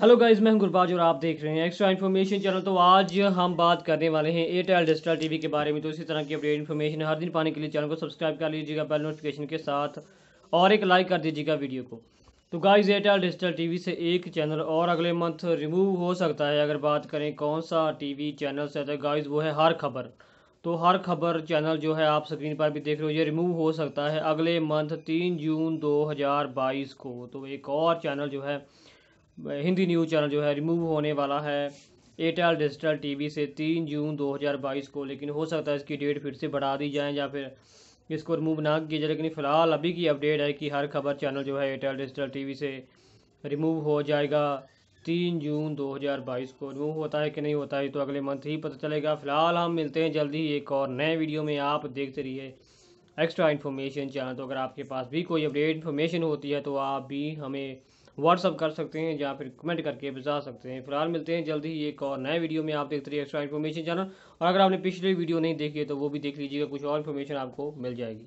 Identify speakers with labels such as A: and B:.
A: hello guys मैं गुरबाज और आप देख रहे हैं एक्स्ट्रा इन्फॉर्मेशन चैनल तो आज हम बात करने वाले हैं एयरटेल डिजिटल टीवी के बारे में तो इसी तरह की अपडेट इन्फॉर्मेशन हर दिन पाने के लिए चैनल को सब्सक्राइब कर लीजिएगा बेल नोटिफिकेशन के साथ और एक लाइक कर दीजिएगा वीडियो को तो गाइस एयरटेल डिजिटल टी से एक चैनल और अगले मंथ रिमूव हो सकता है अगर बात करें कौन सा वी चैनल से तो गाइज वो है हर खबर तो हर खबर चैनल जो है आप स्क्रीन पर भी देख रहे हो ये रिमूव हो सकता है अगले मंथ तीन जून दो को तो एक और चैनल जो है हिंदी न्यूज़ चैनल जो है रिमूव होने वाला है एयरटेल डिजिटल टीवी से तीन जून 2022 को लेकिन हो सकता है इसकी डेट फिर से बढ़ा दी जाए या फिर इसको रिमूव ना किया जाए लेकिन फ़िलहाल अभी की अपडेट है कि हर खबर चैनल जो है एयरटेल डिजिटल टी से रिमूव हो जाएगा तीन जून 2022 को रिमूव होता है कि नहीं होता है तो अगले मंथ ही पता चलेगा फ़िलहाल हम मिलते हैं जल्दी ही एक और नए वीडियो में आप देखते रहिए एक्स्ट्रा इन्फॉर्मेशन चैनल तो अगर आपके पास भी कोई अपडेट इन्फॉर्मेशन होती है तो आप भी हमें व्हाट्सअप कर सकते हैं या फिर कमेंट करके बता सकते हैं फिलहाल मिलते हैं जल्दी ही एक और नए वीडियो में आप देखते रहिए एक्स्ट्रा इन्फॉर्मेशन चैनल और अगर आपने पिछली वीडियो नहीं देखी है तो वो भी देख लीजिएगा कुछ और इन्फॉर्मेशन आपको मिल जाएगी